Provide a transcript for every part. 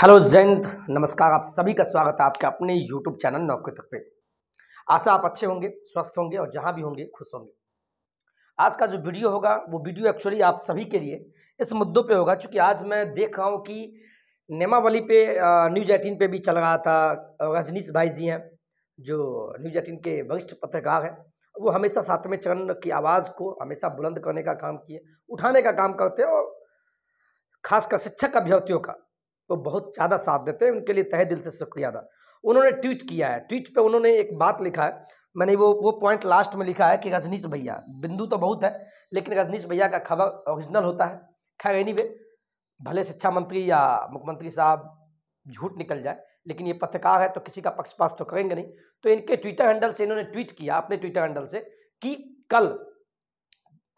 hello Jayant नमस्कार आप सभी का स्वागत है आपके अपने यूट्यूब चैनल नौके तक पे आशा आप अच्छे होंगे स्वस्थ होंगे और जहाँ भी होंगे खुश होंगे आज का जो वीडियो होगा वो वीडियो एक्चुअली आप सभी के लिए इस मुद्दों पे होगा क्योंकि आज मैं देख रहा हूँ कि नेमावली पे न्यूज एटीन पे भी चल रहा था रजनीश भाई जी हैं जो न्यूज एटीन के वरिष्ठ पत्रकार हैं वो हमेशा सातवें चरण की आवाज़ को हमेशा बुलंद करने का काम किए उठाने का काम करते हैं और खासकर शिक्षक अभ्यर्थियों का वो बहुत ज़्यादा साथ देते हैं उनके लिए तहे दिल से शुक्रिया अदा उन्होंने ट्वीट किया है ट्वीट पे उन्होंने एक बात लिखा है मैंने वो वो पॉइंट लास्ट में लिखा है कि रजनीश भैया बिंदु तो बहुत है लेकिन रजनीश भैया का खबर ओरिजिनल होता है खैर एनी वे भले शिक्षा मंत्री या मुख्यमंत्री साहब झूठ निकल जाए लेकिन ये पत्रकार है तो किसी का पक्षपात तो करेंगे नहीं तो इनके ट्विटर हैंडल से इन्होंने ट्वीट किया अपने ट्विटर हैंडल से कि कल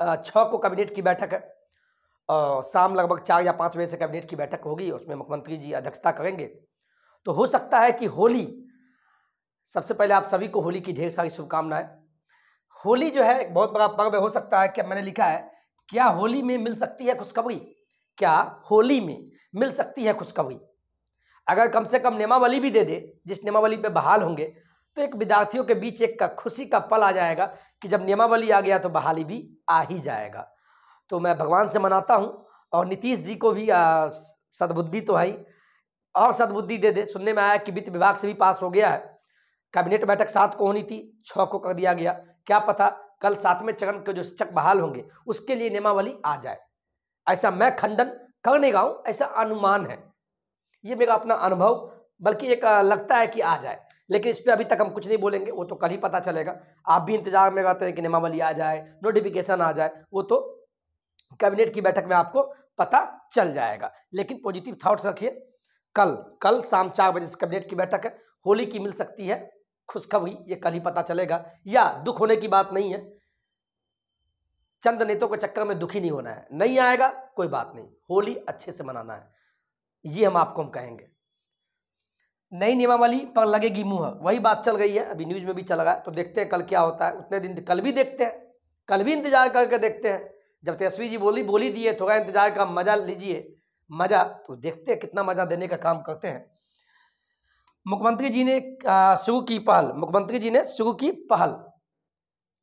छः को कैबिनेट की बैठक है शाम लगभग चार या पाँच बजे से कैबिनेट की बैठक होगी उसमें मुख्यमंत्री जी अध्यक्षता करेंगे तो हो सकता है कि होली सबसे पहले आप सभी को होली की ढेर सारी शुभकामनाएं होली जो है एक बहुत बड़ा पर्व हो सकता है कि मैंने लिखा है क्या होली में मिल सकती है खुशखबरी क्या होली में मिल सकती है खुशखबरी अगर कम से कम नियमावली भी दे दे जिस नियमावली पे बहाल होंगे तो एक विद्यार्थियों के बीच एक का खुशी का पल आ जाएगा कि जब नियमावली आ गया तो बहाली भी आ ही जाएगा तो मैं भगवान से मनाता हूँ और नीतीश जी को भी सद्बुद्धि तो है ही और सद्बुद्धि दे दे सुनने में आया कि वित्त विभाग से भी पास हो गया है कैबिनेट बैठक सात को होनी थी छः को कर दिया गया क्या पता कल सातवें चरण के जो शिक्षक बहाल होंगे उसके लिए नियमावली आ जाए ऐसा मैं खंडन करने गाऊँ ऐसा अनुमान है ये मेरा अपना अनुभव बल्कि एक लगता है कि आ जाए लेकिन इस पर अभी तक हम कुछ नहीं बोलेंगे वो तो कल ही पता चलेगा आप भी इंतजार में रहते हैं कि नियमावली आ जाए नोटिफिकेशन आ जाए वो तो कैबिनेट की बैठक में आपको पता चल जाएगा लेकिन पॉजिटिव थाट्स रखिए कल कल शाम चार बजे से कैबिनेट की बैठक है होली की मिल सकती है खुशखबरी ये कल ही पता चलेगा या दुख होने की बात नहीं है चंद नेतों के चक्कर में दुखी नहीं होना है नहीं आएगा कोई बात नहीं होली अच्छे से मनाना है ये हम आपको हम कहेंगे नई नियमावली पर लगेगी मुंह वही बात चल गई है अभी न्यूज में भी चल रहा है तो देखते हैं कल क्या होता है उतने दिन कल भी देखते हैं कल भी इंतजार करके देखते हैं जब तेजस्वी जी बोली बोली दिए थोड़ा इंतजार का मजा लीजिए मजा तो देखते हैं कितना मजा देने का काम करते हैं मुख्यमंत्री जी ने शुरू की पहल मुख्यमंत्री जी ने शुरू की पहल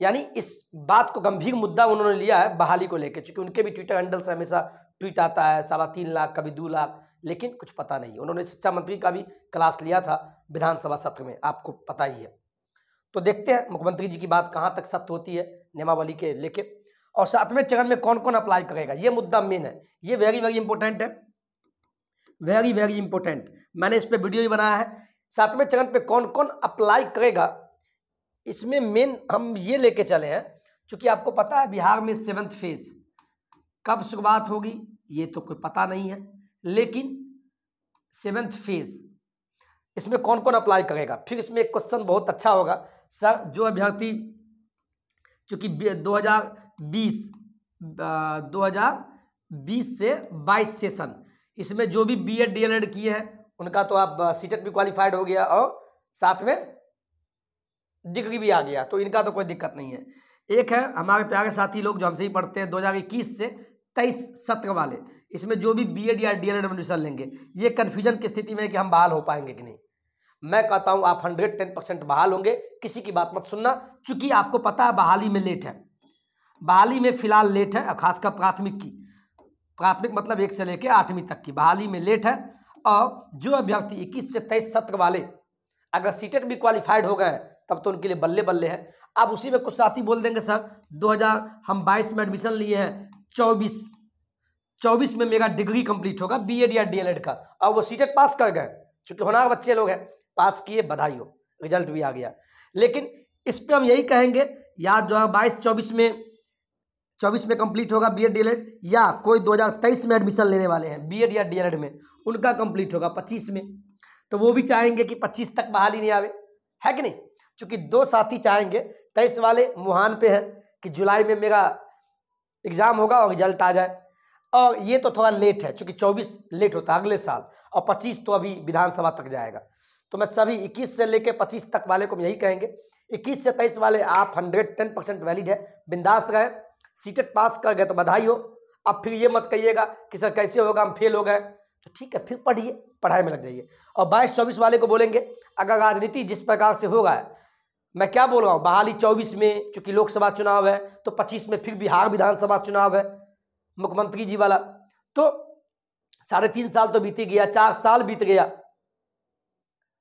यानी इस बात को गंभीर मुद्दा उन्होंने लिया है बहाली को लेकर चूंकि उनके भी ट्विटर हैंडल से हमेशा ट्वीट आता है सवा तीन लाख कभी दो लाख लेकिन कुछ पता नहीं उन्होंने शिक्षा मंत्री का भी क्लास लिया था विधानसभा सत्र में आपको पता ही है तो देखते हैं मुख्यमंत्री जी की बात कहाँ तक सत्य होती है नियमावली के लेके और सातवें चरण में कौन कौन अप्लाई करेगा ये मुद्दा मेन है ये वेरी वेरी इंपॉर्टेंट है वेरी वेरी इंपॉर्टेंट मैंने इस पर वीडियो भी बनाया है सातवें चरण पे कौन कौन अप्लाई करेगा इसमें मेन हम ये लेके चले हैं क्योंकि आपको पता है बिहार में सेवन्थ फेज कब शुरुआत होगी ये तो कोई पता नहीं है लेकिन सेवन्थ फेज इसमें कौन कौन अप्लाई करेगा फिर इसमें एक क्वेश्चन बहुत अच्छा होगा सर जो अभ्यर्थी चूँकि दो हज़ार बीस दो हज़ार बीस से बाईस सेशन इसमें जो भी B Ed D L Ed किए हैं उनका तो आप सीटेट भी क्वालिफाइड हो गया और साथ में डिग्री भी आ गया तो इनका तो कोई दिक्कत नहीं है एक है हमारे प्यारे साथी लोग जो हमसे ही पढ़ते हैं इक्कीस से तेईस सत्र वाले इसमें जो भी बी एड या डी एल एडमिशन लेंगे ये कन्फ्यूजन की स्थिति में है कि हम बहाल हो पाएंगे कि नहीं मैं कहता हूँ आप हंड्रेड टेन परसेंट बहाल होंगे किसी की बात मत सुनना चूंकि आपको पता है बहाली में लेट है बहाली में फिलहाल लेट है खासकर प्राथमिक की प्राथमिक मतलब एक से लेकर आठवीं तक की बहाली में लेट है और जो अभ्यर्थी इक्कीस से तेईस सत्र वाले अगर सीटेट भी क्वालिफाइड हो गए तब तो उनके लिए बल्ले बल्ले हैं अब उसी में कुछ साथी बोल देंगे सर 2000 हम 22 में एडमिशन लिए हैं 24 24 में मेरा डिग्री कंप्लीट होगा बीएड या डीएलएड का और वो सीटेट पास कर गए चूँकि होनार बच्चे लोग हैं पास किए बधाई हो रिजल्ट भी आ गया लेकिन इस पर हम यही कहेंगे यार जो है बाईस चौबीस में चौबीस में कंप्लीट होगा बीएड डीएलएड e या कोई 2023 में एडमिशन लेने वाले हैं बीएड या डीएलएड e में उनका कंप्लीट होगा 25 में तो वो भी चाहेंगे कि 25 तक बहाली नहीं आवे है कि नहीं क्योंकि दो साथी चाहेंगे तेईस वाले मुहान पे हैं कि जुलाई में मेरा एग्ज़ाम होगा और रिजल्ट आ जाए और ये तो थोड़ा लेट है चूँकि चौबीस लेट होता है अगले साल और पच्चीस तो अभी विधानसभा तक जाएगा तो मैं सभी इक्कीस से लेकर पच्चीस तक वाले को यही कहेंगे इक्कीस से तेईस वाले आप हंड्रेड टेन परसेंट वैलिड है बिंदास रहें सीटेट e पास कर गए तो बधाई हो अब फिर ये मत कहिएगा कि सर कैसे होगा हम फेल हो गए तो ठीक है फिर पढ़िए पढ़ाई में लग जाइए और बाईस चौबीस वाले को बोलेंगे अगर राजनीति जिस प्रकार से होगा मैं क्या बोल रहा हूँ बहाली चौबीस में चूंकि लोकसभा चुनाव है तो पच्चीस में फिर बिहार विधानसभा चुनाव है मुख्यमंत्री जी वाला तो साढ़े तीन साल तो बीत गया चार साल बीत गया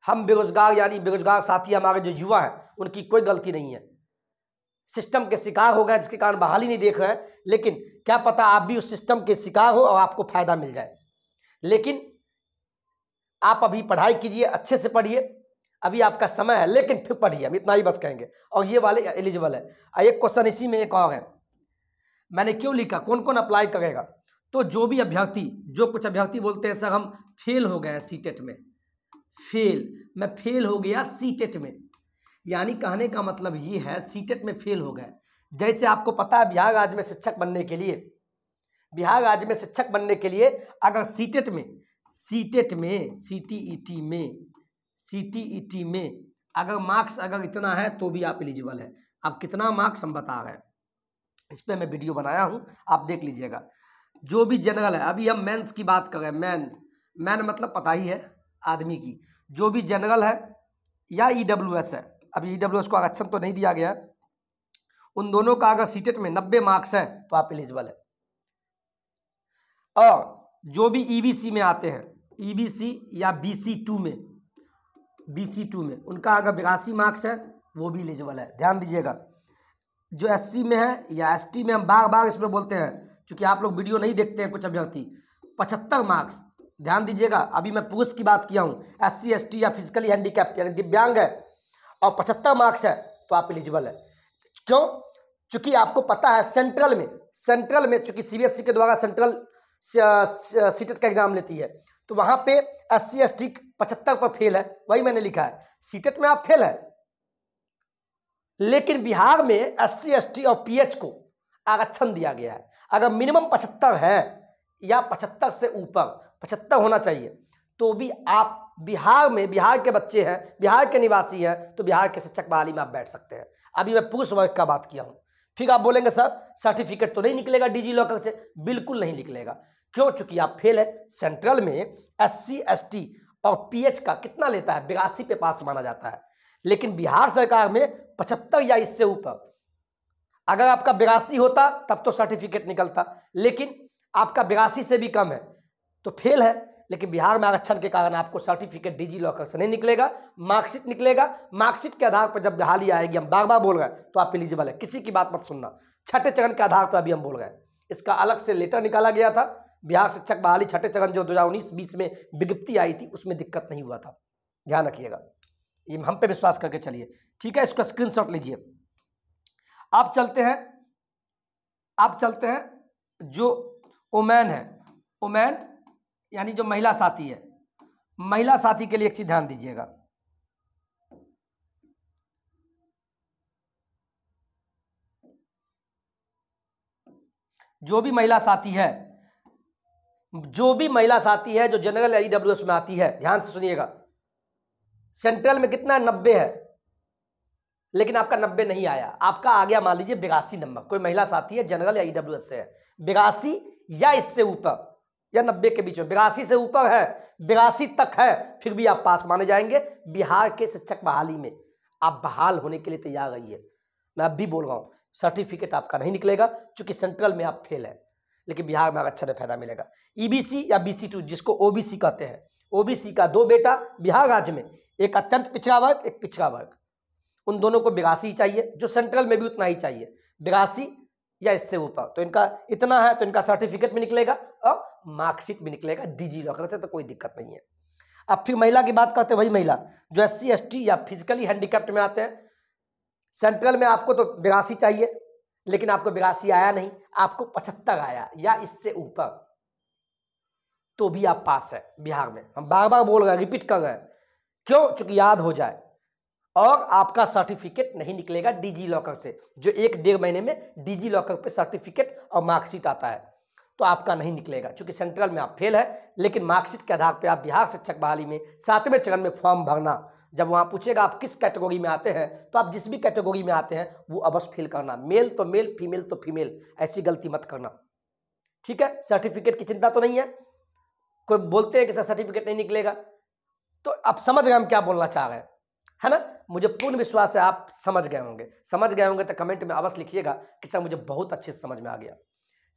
हम बेरोजगार यानी बेरोजगार साथी हमारे जो युवा हैं उनकी कोई गलती नहीं है सिस्टम के शिकार हो गए जिसके कारण बहाली नहीं देख रहे हैं लेकिन क्या पता आप भी उस सिस्टम के शिकार हो और आपको फायदा मिल जाए लेकिन आप अभी पढ़ाई कीजिए अच्छे से पढ़िए अभी आपका समय है लेकिन फिर पढ़िए हम इतना ही बस कहेंगे और ये वाले एलिजिबल है एक क्वेश्चन इसी में एक और है मैंने क्यों लिखा कौन कौन अप्लाई करेगा तो जो भी अभ्यर्थी जो कुछ अभ्यर्थी बोलते हैं सर हम फेल हो गए हैं सी टेट में फेल मैं फेल हो गया सी टेट में यानी कहने का मतलब ये है सीटेट e में फेल हो गए जैसे आपको पता है बिहार राज्य में शिक्षक बनने के लिए बिहार राज्य में शिक्षक बनने के लिए अगर सीटेट e में सीटेट e में सी टी में सी में अगर मार्क्स अगर इतना है तो भी आप एलिजिबल है अब कितना मार्क्स हम बता रहे हैं इस पर मैं वीडियो बनाया हूँ आप देख लीजिएगा जो भी जनरल है अभी हम मेंस की बात कर रहे हैं मैन मैन मतलब पता ही है आदमी की जो भी जनरल है या ई है अब ई डब्ल्यू एस को आरक्षण तो नहीं दिया गया उन दोनों का अगर सीटेट में नब्बे मार्क्स हैं तो आप एलिजिबल है और जो भी ईबीसी e में आते हैं ईबीसी e या बीसी टू में बीसी टू में उनका अगर बिरासी मार्क्स है वो भी एलिजिबल है ध्यान दीजिएगा जो एससी में है या एसटी में हम बार बार इसमें बोलते हैं क्योंकि आप लोग वीडियो नहीं देखते हैं कुछ अभ्यर्थी पचहत्तर मार्क्स ध्यान दीजिएगा अभी मैं पुरुष की बात किया हूँ एस सी या फिजिकली हैंडीकैप यानी दिव्यांग है और पचहत्तर मार्क्स है तो आप एलिजिबल है क्यों चूंकि आपको पता है सेंट्रल में सेंट्रल में चूंकि सीबीएसई e के द्वारा सेंट्रल सीटेट uh, का एग्जाम लेती है तो वहां पे एस सी एस टी पचहत्तर पर फेल है वही मैंने लिखा है सीटेट में आप फेल है लेकिन बिहार में एस सी एस टी और पीएच को आरक्षण दिया गया है अगर मिनिमम पचहत्तर है या पचहत्तर से ऊपर पचहत्तर होना चाहिए तो भी आप बिहार में बिहार के बच्चे हैं बिहार के निवासी हैं तो बिहार के शिक्षक बहाली में आप बैठ सकते हैं अभी मैं पुरुष वर्ग का बात किया हूँ फिर आप बोलेंगे सर सर्टिफिकेट तो नहीं निकलेगा डिजी लॉकर से बिल्कुल नहीं निकलेगा क्यों चूंकि आप फेल है सेंट्रल में एस सी और पी का कितना लेता है बिरासी पे पास माना जाता है लेकिन बिहार सरकार में पचहत्तर या इससे ऊपर अगर आपका बिरासी होता तब तो सर्टिफिकेट निकलता लेकिन आपका बिरासी से भी कम है तो फेल है लेकिन बिहार में आरक्षण के कारण आपको सर्टिफिकेट डिजी लॉकर से नहीं निकलेगा मार्कशीट निकलेगा मार्कशीट के आधार पर जब बहाली आएगी हम बार बार बोल रहे हैं तो आप एलिजिबल है किसी की बात मत सुनना छठे चरण के आधार पर अभी हम बोल रहे हैं इसका अलग से लेटर निकाला गया था बिहार शिक्षक बहाली छठे चरण जो दो हज़ार उन्नीस बीस में विज्ञप्ति आई थी उसमें दिक्कत नहीं हुआ था ध्यान रखिएगा ये हम पे विश्वास करके चलिए ठीक है इसका स्क्रीनशॉट लीजिए आप चलते हैं आप चलते हैं जो ओमैन है ओमैन यानी जो महिला साथी है महिला साथी के लिए एक चीज ध्यान दीजिएगा जो भी महिला साथी है जो भी महिला साथी है जो जनरल एस e में आती है ध्यान से सुनिएगा सेंट्रल में कितना नब्बे है लेकिन आपका नब्बे नहीं आया आपका आ गया मान लीजिए बेगासी नंबर कोई महिला साथी है जनरल या ईडब्ल्यू से है बेगासी या इससे ऊपर या नब्बे के बीच में बिरासी से ऊपर है बिरासी तक है फिर भी आप पास माने जाएंगे बिहार के शिक्षक बहाली में आप बहाल होने के लिए तैयार रहिए मैं अब भी बोल रहा हूँ सर्टिफिकेट आपका नहीं निकलेगा चूंकि सेंट्रल में आप फेल हैं लेकिन बिहार में अच्छा नहीं फायदा मिलेगा ईबीसी e या बीसी टू जिसको ओबीसी कहते हैं ओबीसी का दो बेटा बिहार राज्य में एक अत्यंत पिछड़ा वर्ग एक पिछड़ा वर्ग उन दोनों को बिरासी ही चाहिए जो सेंट्रल में भी उतना ही चाहिए बिरासी या इससे ऊपर तो इनका इतना है तो इनका सर्टिफिकेट भी निकलेगा और मार्कशीट भी निकलेगा डिजी लॉकर से तो कोई दिक्कत नहीं है अब फिर महिला की बात करते हैं वही महिला जो एस सी या फिजिकली हैंडीकैप्ट में आते हैं सेंट्रल में आपको तो बिरासी चाहिए लेकिन आपको बिरासी आया नहीं आपको पचहत्तर आया या इससे ऊपर तो भी आप पास है बिहार में हम बार बार बोल रहे हैं रिपीट कर रहे हैं क्यों चूंकि याद हो जाए और आपका सर्टिफिकेट नहीं निकलेगा डिजी लॉकर से जो एक डेढ़ महीने में डिजी लॉकर पे सर्टिफिकेट और मार्कशीट आता है तो आपका नहीं निकलेगा चूंकि सेंट्रल में आप फेल है लेकिन मार्कशीट के आधार पर आप बिहार शिक्षक बहाली में सातवें चरण में फॉर्म भरना जब वहाँ पूछेगा आप किस कैटेगरी में आते हैं तो आप जिस भी कैटेगरी में आते हैं वो अवश्य फिल करना मेल तो मेल फीमेल तो फीमेल ऐसी गलती मत करना ठीक है सर्टिफिकेट की चिंता तो नहीं है कोई बोलते हैं कि सर सर्टिफिकेट नहीं निकलेगा तो आप समझ गए हम क्या बोलना चाह रहे हैं है ना मुझे पूर्ण विश्वास है आप समझ गए होंगे समझ गए होंगे तो कमेंट में अवश्य लिखिएगा कि सर मुझे बहुत अच्छे से समझ में आ गया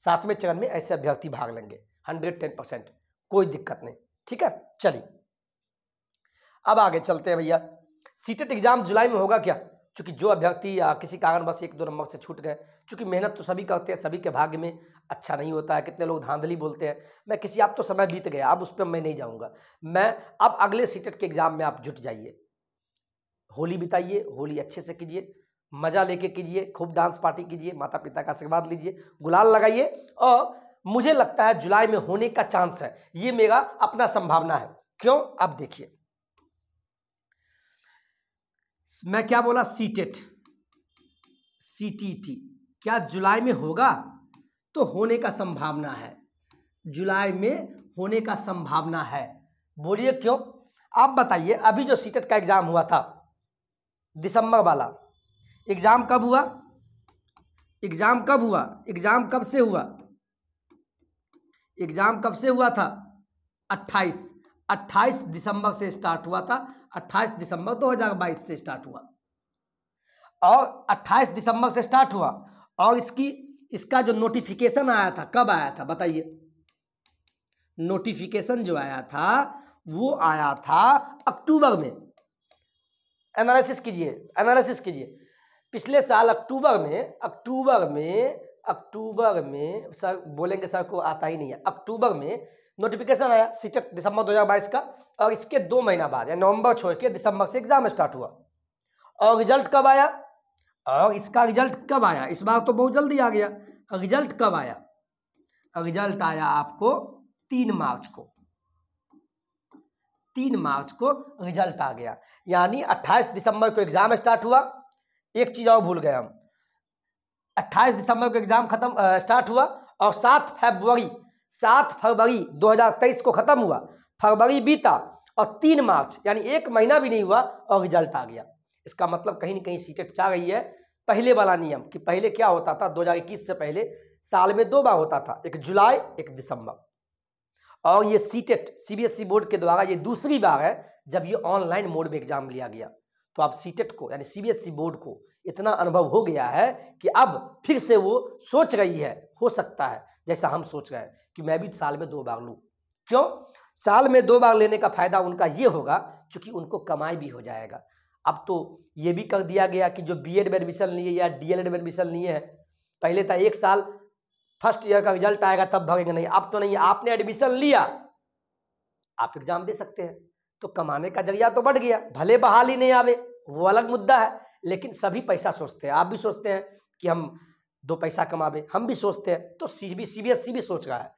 सातवें चरण में ऐसे अभ्यर्थी भाग लेंगे हंड्रेड टेन परसेंट कोई दिक्कत नहीं ठीक है चलिए अब आगे चलते हैं भैया सीटेट एग्जाम जुलाई में होगा क्या चूंकि जो अभ्यर्थी किसी कारणवश एक दो नंबर से छूट गए चूंकि मेहनत तो सभी करते हैं सभी के भाग्य में अच्छा नहीं होता है कितने लोग धांधली बोलते हैं मैं किसी आप तो समय बीत गया अब उस पर मैं नहीं जाऊँगा मैं अब अगले सीटेट के एग्ज़ाम में आप जुट जाइए होली बिताइए होली अच्छे से कीजिए मज़ा लेके कीजिए खूब डांस पार्टी कीजिए माता पिता का आशीर्वाद लीजिए गुलाल लगाइए और मुझे लगता है जुलाई में होने का चांस है ये मेरा अपना संभावना है क्यों आप देखिए मैं क्या बोला सीटेट सीटीटी क्या जुलाई में होगा तो होने का संभावना है जुलाई में होने का संभावना है बोलिए क्यों आप बताइए अभी जो सीटेट का एग्जाम हुआ था दिसंबर वाला एग्ज़ाम कब हुआ एग्ज़ाम कब हुआ एग्ज़ाम कब से हुआ एग्ज़ाम कब से हुआ था 28 28 दिसंबर से स्टार्ट हुआ था 28 दिसंबर 2022 से स्टार्ट हुआ और 28 दिसंबर से स्टार्ट हुआ और इसकी इसका जो नोटिफिकेशन आया था कब आया था बताइए नोटिफिकेशन जो आया था वो आया था अक्टूबर में एनालिसिस कीजिए एनालिसिस कीजिए पिछले साल अक्टूबर में अक्टूबर में अक्टूबर में सर बोलेंगे सर को आता ही नहीं है अक्टूबर में नोटिफिकेशन आया सीटेट दिसंबर 2022 का और इसके दो महीना बाद यानी नवंबर छोड़ के दिसंबर से एग्जाम स्टार्ट हुआ और रिजल्ट कब आया और इसका रिजल्ट कब आया इस बार तो बहुत जल्दी आ गया रिजल्ट कब आया रिजल्ट आया आपको तीन मार्च को तीन मार्च को रिजल्ट आ गया यानी अट्ठाईस दिसंबर को एग्जाम स्टार्ट हुआ एक चीज़ और भूल गए हम अट्ठाईस दिसंबर को एग्ज़ाम खत्म स्टार्ट हुआ और सात फरवरी सात फरवरी 2023 को ख़त्म हुआ फरवरी बीता और तीन मार्च यानी एक महीना भी नहीं हुआ और रिजल्ट आ गया इसका मतलब कहीं ना कहीं सीटेट चाह रही है पहले वाला नियम कि पहले क्या होता था 2021 से पहले साल में दो बार होता था एक जुलाई एक दिसंबर और ये सीटेट सीबीएसई बोर्ड के द्वारा ये दूसरी बार है जब ये ऑनलाइन मोड में एग्जाम लिया गया तो आप सी e को यानी सीबीएसई e बोर्ड को इतना अनुभव हो गया है कि अब फिर से वो सोच रही है हो सकता है जैसा हम सोच रहे हैं कि मैं भी साल में दो बार लूँ क्यों साल में दो बार लेने का फायदा उनका ये होगा चूँकि उनको कमाई भी हो जाएगा अब तो ये भी कर दिया गया कि जो बी एड में एडमिशन लिए या डी एल में एडमिशन लिए हैं पहले था एक साल फर्स्ट ईयर का रिजल्ट आएगा तब भगेंगे नहीं अब तो नहीं आपने एडमिशन लिया आप एग्जाम दे सकते हैं तो कमाने का जरिया तो बढ़ गया भले बहाली नहीं आवे वो अलग मुद्दा है लेकिन सभी पैसा सोचते हैं आप भी सोचते हैं कि हम दो पैसा कमावे हम भी सोचते हैं तो C B C B S C भी सोच रहा है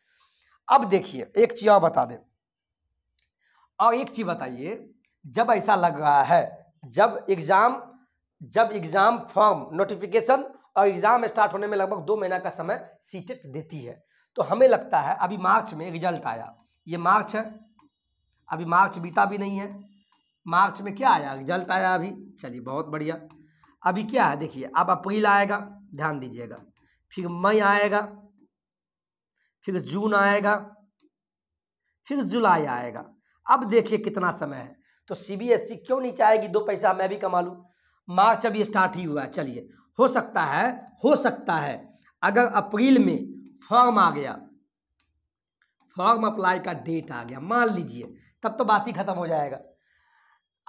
अब देखिए एक चीज़ और बता दें और एक चीज़ बताइए जब ऐसा लग रहा है जब एग्ज़ाम जब एग्ज़ाम फॉर्म नोटिफिकेशन और एग्ज़ाम स्टार्ट होने में लगभग दो महीना का समय सीटेट देती है तो हमें लगता है अभी मार्च में रिजल्ट आया ये मार्च है अभी मार्च बीता भी नहीं है मार्च में क्या आया रिजल्ट आया अभी चलिए बहुत बढ़िया अभी क्या है देखिए अब अप्रैल आएगा ध्यान दीजिएगा फिर मई आएगा फिर जून आएगा फिर जुलाई आएगा अब देखिए कितना समय है तो सीबीएसई e क्यों नहीं चाहेगी दो पैसा मैं भी कमा लूँ मार्च अभी स्टार्ट ही हुआ है चलिए हो सकता है हो सकता है अगर अप्रैल में फॉर्म आ गया फॉर्म अप्लाई का डेट आ गया मान लीजिए तब तो बात ही खत्म हो जाएगा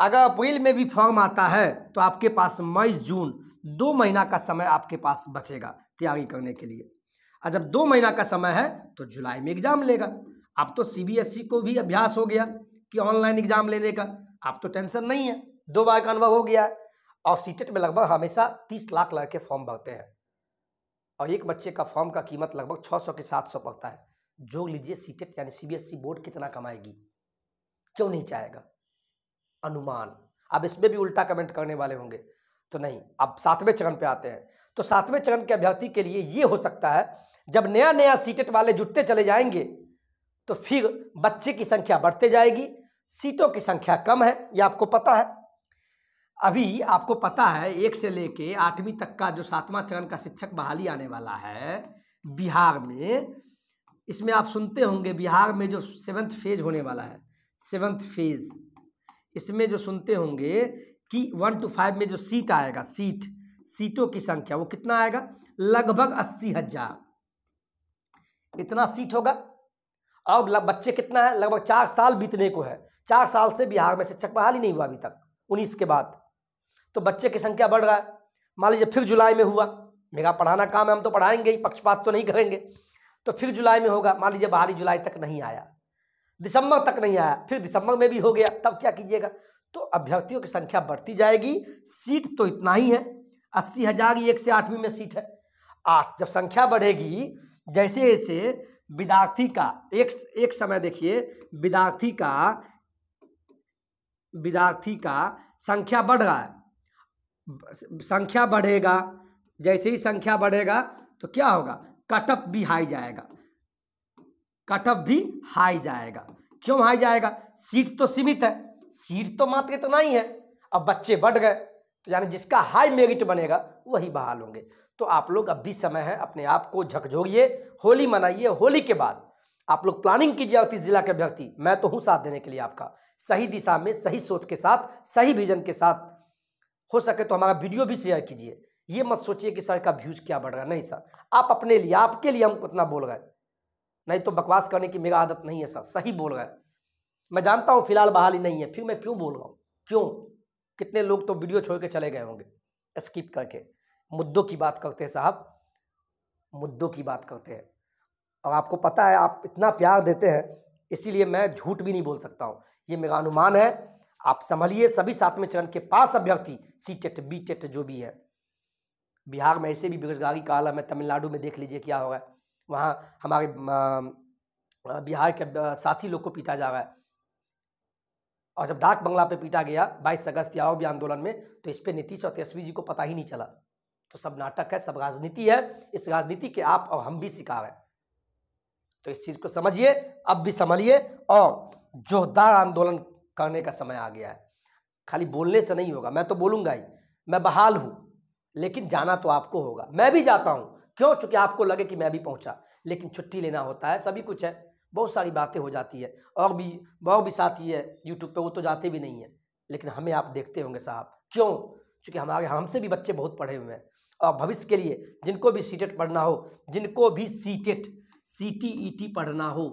अगर अप्रैल में भी फॉर्म आता है तो आपके पास मई जून दो महीना का समय आपके पास बचेगा तैयारी करने के लिए और जब दो महीना का समय है तो जुलाई में एग्ज़ाम लेगा अब तो सीबीएसई e को भी अभ्यास हो गया कि ऑनलाइन एग्ज़ाम लेने का अब तो टेंशन नहीं है दो बार का अनुभव हो गया है और सीटेट e में लगभग हमेशा तीस लाख लड़के फॉर्म भरते हैं और एक बच्चे का फॉर्म का कीमत लगभग छः सौ के सात सौ पड़ता है जोड़ लीजिए सीटेट e यानी सीबीएसई बोर्ड कितना कमाएगी क्यों नहीं चाहेगा अनुमान अब इसमें भी उल्टा कमेंट करने वाले होंगे तो नहीं अब सातवें चरण पे आते हैं तो सातवें चरण के अभ्यर्थी के लिए ये हो सकता है जब नया नया सीटेट वाले जुटते चले जाएंगे तो फिर बच्चे की संख्या बढ़ते जाएगी सीटों की संख्या कम है ये आपको पता है अभी आपको पता है एक से लेके आठवीं तक का जो सातवां चरण का शिक्षक बहाली आने वाला है बिहार में इसमें आप सुनते होंगे बिहार में जो सेवन्थ फेज होने वाला है सेवन्थ फेज़ इसमें जो सुनते होंगे कि वन टू फाइव में जो सीट आएगा सीट सीटों की संख्या वो कितना आएगा लगभग अस्सी हजार इतना सीट होगा अब बच्चे कितना है लगभग चार साल बीतने को है चार साल से बिहार में शिक्षक बहाली नहीं हुआ अभी तक उन्नीस के बाद तो बच्चे की संख्या बढ़ रहा है मान लीजिए फिर जुलाई में हुआ मेरा पढ़ाना काम है हम तो पढ़ाएंगे ही पक्षपात तो नहीं करेंगे तो फिर जुलाई में होगा मान लीजिए बहाली जुलाई तक नहीं आया दिसंबर तक नहीं आया फिर दिसंबर में भी हो गया तब क्या कीजिएगा तो अभ्यर्थियों की संख्या बढ़ती जाएगी सीट तो इतना ही है अस्सी हजार एक से आठवीं में सीट है आज जब संख्या बढ़ेगी जैसे जैसे विद्यार्थी का एक एक समय देखिए विद्यार्थी का विद्यार्थी का संख्या बढ़ रहा है संख्या बढ़ेगा जैसे ही संख्या बढ़ेगा तो क्या होगा कटअप भी हाई जाएगा कट ऑफ भी हाई जाएगा क्यों हाई जाएगा सीट तो सीमित है सीट तो मात्र इतना तो ही है अब बच्चे बढ़ गए तो यानी जिसका हाई मेरिट बनेगा वही बहाल होंगे तो आप लोग अब भी समय है अपने आप को झकझोरिए होली मनाइए होली के बाद आप लोग प्लानिंग कीजिए अति जिला के अभ्यर्थी मैं तो हूँ साथ देने के लिए आपका सही दिशा में सही सोच के साथ सही विजन के साथ हो सके तो हमारा वीडियो भी शेयर कीजिए ये मत सोचिए कि सर का व्यूज क्या बढ़ रहा है नहीं सर आप अपने लिए आपके लिए हम उतना बोल रहे हैं नहीं तो बकवास करने की मेरा आदत नहीं है सर सही बोल रहा है मैं जानता हूँ फिलहाल बहाली नहीं है फिर मैं क्यों बोल रहा हूँ क्यों कितने लोग तो वीडियो छोड़ के चले गए होंगे स्किप करके मुद्दों की बात करते हैं साहब मुद्दों की बात करते हैं और आपको पता है आप इतना प्यार देते हैं इसीलिए मैं झूठ भी नहीं बोल सकता हूँ ये मेरा अनुमान है आप संभलिए सभी सातवें चरण के पास अभ्यर्थी सी टेट बी टेट जो भी है बिहार में ऐसे भी बेरोजगारी का आलम है तमिलनाडु में देख लीजिए क्या होगा वहाँ हमारे बिहार के साथी लोग को पीटा जा रहा है और जब डाक बंगला पे पीटा गया 22 अगस्त या और भी आंदोलन में तो इस पर नीतीश और तेजस्वी जी को पता ही नहीं चला तो सब नाटक है सब राजनीति है इस राजनीति के आप और हम भी शिकार हैं तो इस चीज़ को समझिए अब भी संभलिए और जोहदार आंदोलन करने का समय आ गया है खाली बोलने से नहीं होगा मैं तो बोलूँगा ही मैं बहाल हूँ लेकिन जाना तो आपको होगा मैं भी जाता हूँ क्यों चूंकि आपको लगे कि मैं भी पहुंचा लेकिन छुट्टी लेना होता है सभी कुछ है बहुत सारी बातें हो जाती है और भी बहुत भी साथी है यूट्यूब पे वो तो जाते भी नहीं है लेकिन हमें आप देखते होंगे साहब क्यों चूँकि हमारे हमसे भी बच्चे बहुत पढ़े हुए हैं और भविष्य के लिए जिनको भी सी e पढ़ना हो जिनको भी CTET C T E T पढ़ना हो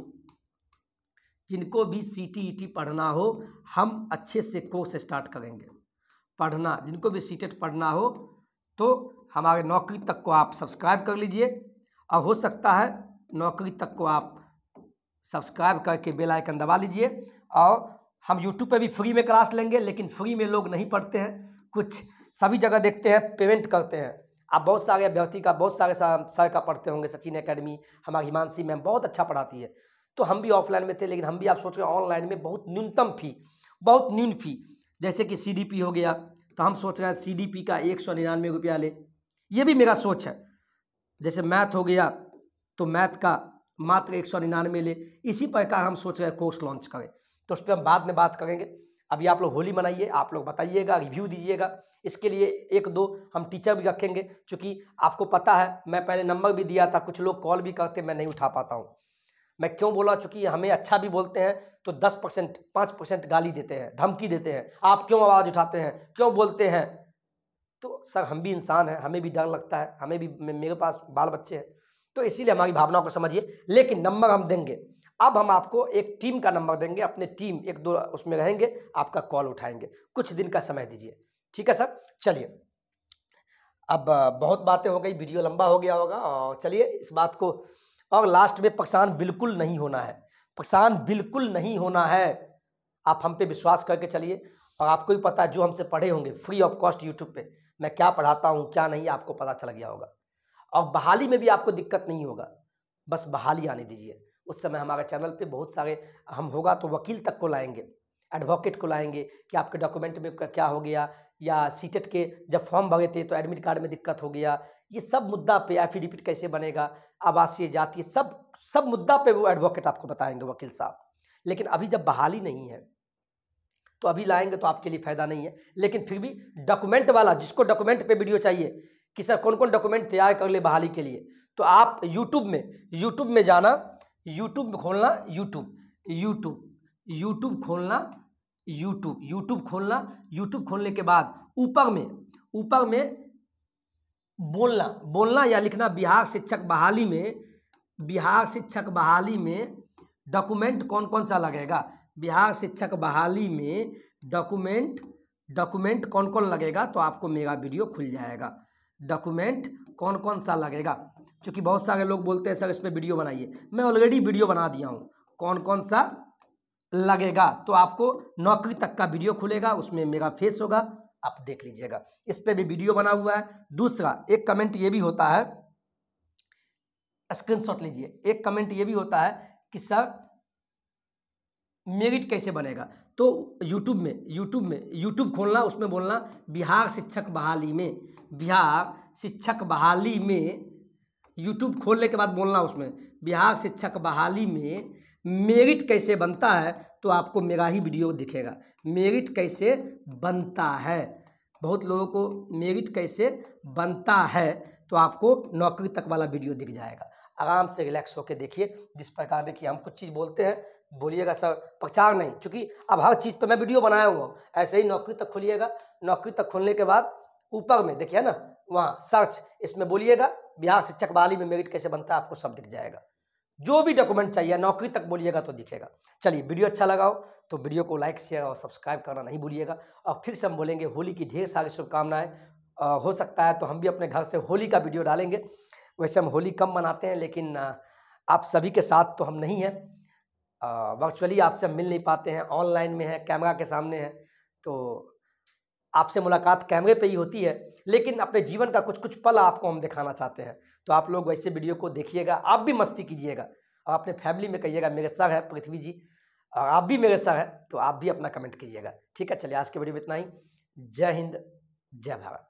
जिनको भी सी टी ई टी पढ़ना हो हम अच्छे से कोर्स स्टार्ट करेंगे पढ़ना जिनको भी सीटेट e पढ़ना हो तो हमारे नौकरी तक को आप सब्सक्राइब कर लीजिए और हो सकता है नौकरी तक को आप सब्सक्राइब करके बेल आइकन दबा लीजिए और हम यूट्यूब पे भी फ्री में क्लास लेंगे लेकिन फ्री में लोग नहीं पढ़ते हैं कुछ सभी जगह देखते हैं पेमेंट करते हैं आप बहुत सारे अभ्यर्थी का बहुत सारे सर का पढ़ते होंगे सचिन अकेडमी हमारी हिमांशी मैम बहुत अच्छा पढ़ाती है तो हम भी ऑफलाइन में थे लेकिन हम भी आप सोच रहे हैं ऑनलाइन में बहुत न्यूनतम फी बहुत न्यून फी जैसे कि सी हो गया तो हम सोच रहे हैं सी का एक सौ निन्यानवे रुपया ले ये भी मेरा सोच है जैसे मैथ हो गया तो मैथ का मात्र एक सौ निन्यानवे ले इसी प्रकार हम सोच रहे कोर्स लॉन्च करें तो उस पर हम बाद में बात करेंगे अभी आप लोग होली मनाइए आप लोग बताइएगा रिव्यू दीजिएगा इसके लिए एक दो हम टीचर भी रखेंगे क्योंकि आपको पता है मैं पहले नंबर भी दिया था कुछ लोग कॉल भी करते मैं नहीं उठा पाता हूँ मैं क्यों बोला चूँकि हमें अच्छा भी बोलते हैं तो दस परसेंट पाँच परसेंट गाली देते हैं धमकी देते हैं आप क्यों आवाज़ उठाते हैं क्यों बोलते हैं तो सर हम भी इंसान हैं हमें भी डर लगता है हमें भी मेरे पास बाल बच्चे हैं तो इसीलिए हमारी भावनाओं को समझिए लेकिन नंबर हम देंगे अब हम आपको एक टीम का नंबर देंगे अपने टीम एक दो उसमें रहेंगे आपका कॉल उठाएंगे कुछ दिन का समय दीजिए ठीक है सर चलिए अब बहुत बातें हो गई वीडियो लंबा हो गया होगा और चलिए इस बात को और लास्ट में परेशान बिल्कुल नहीं होना है परेशान बिल्कुल नहीं होना है आप हम पे विश्वास करके चलिए और आपको भी पता है जो हमसे पढ़े होंगे फ्री ऑफ कॉस्ट यूट्यूब पे मैं क्या पढ़ाता हूँ क्या नहीं आपको पता चल गया होगा और बहाली में भी आपको दिक्कत नहीं होगा बस बहाली आने दीजिए उस समय हमारे चैनल पे बहुत सारे हम होगा तो वकील तक को लाएंगे एडवोकेट को लाएंगे कि आपके डॉक्यूमेंट में क्या हो गया या सीटेट के जब फॉर्म भरे थे तो एडमिट कार्ड में दिक्कत हो गया ये सब मुद्दा पे एफिडेविट कैसे बनेगा आवासीय जाति सब सब मुद्दा पे वो एडवोकेट आपको बताएंगे वकील साहब लेकिन अभी जब बहाली नहीं है तो अभी लाएंगे तो आपके लिए फ़ायदा नहीं है लेकिन फिर भी डॉक्यूमेंट वाला जिसको डॉक्यूमेंट पे वीडियो चाहिए कि सर कौन कौन डॉक्यूमेंट तैयार कर ले बहाली के लिए तो आप यूट्यूब में यूट्यूब में जाना यूट्यूब खोलना यूट्यूब यूट्यूब यूट्यूब खोलना यूट्यूब यूट्यूब खोलना यूट्यूब खोलने के बाद ऊपर में ऊपर में बोलना बोलना या लिखना बिहार शिक्षक बहाली में बिहार शिक्षक बहाली में डॉक्यूमेंट कौन कौन सा लगेगा बिहार शिक्षक बहाली में डॉक्यूमेंट डॉक्यूमेंट कौन कौन लगेगा तो आपको मेरा वीडियो खुल जाएगा डॉक्यूमेंट कौन कौन सा लगेगा क्योंकि बहुत सारे लोग बोलते हैं सर इस पर वीडियो बनाइए मैं ऑलरेडी वीडियो बना दिया हूँ कौन कौन सा लगेगा तो आपको नौकरी तक का वीडियो खुलेगा उसमें मेरा फेस होगा आप देख लीजिएगा इस पर भी वीडियो बना हुआ है दूसरा एक कमेंट ये भी होता है स्क्रीनशॉट लीजिए एक कमेंट ये भी होता है कि सर मेरिट कैसे बनेगा तो यूट्यूब में यूट्यूब में यूट्यूब खोलना उसमें बोलना बिहार शिक्षक बहाली में बिहार शिक्षक बहाली में यूट्यूब खोलने के बाद बोलना उसमें बिहार शिक्षक बहाली में मेरिट कैसे बनता है तो आपको मेरा ही वीडियो दिखेगा मेरिट कैसे बनता है बहुत लोगों को मेरिट कैसे बनता है तो आपको नौकरी तक वाला वीडियो दिख जाएगा आराम से रिलैक्स होकर देखिए जिस प्रकार देखिए हम कुछ चीज़ बोलते हैं बोलिएगा सर पक्षार नहीं चूँकि अब हर चीज़ पर मैं वीडियो बनाया हुआ ऐसे ही नौकरी तक खोलिएगा नौकरी तक खोलने के बाद ऊपर में देखिए ना वहाँ सर्च इसमें बोलिएगा बिहार शिक्षक बहाली में मेरिट कैसे बनता है आपको सब दिख जाएगा जो भी डॉक्यूमेंट चाहिए नौकरी तक बोलिएगा तो दिखेगा चलिए वीडियो अच्छा लगाओ तो वीडियो को लाइक शेयर और सब्सक्राइब करना नहीं भूलिएगा और फिर से हम बोलेंगे होली की ढेर सारी शुभकामनाएं हो सकता है तो हम भी अपने घर से होली का वीडियो डालेंगे वैसे हम होली कम मनाते हैं लेकिन आप सभी के साथ तो हम नहीं हैं वर्चुअली आपसे मिल नहीं पाते हैं ऑनलाइन में हैं कैमरा के सामने हैं तो आपसे मुलाकात कैमरे पे ही होती है लेकिन अपने जीवन का कुछ कुछ पल आपको हम दिखाना चाहते हैं तो आप लोग वैसे वीडियो को देखिएगा आप भी मस्ती कीजिएगा और अपने फैमिली में कहिएगा मेरे सर है पृथ्वी जी और आप भी मेरे सर है तो आप भी अपना कमेंट कीजिएगा ठीक है चलिए आज के वीडियो में इतना ही जय हिंद जय भारत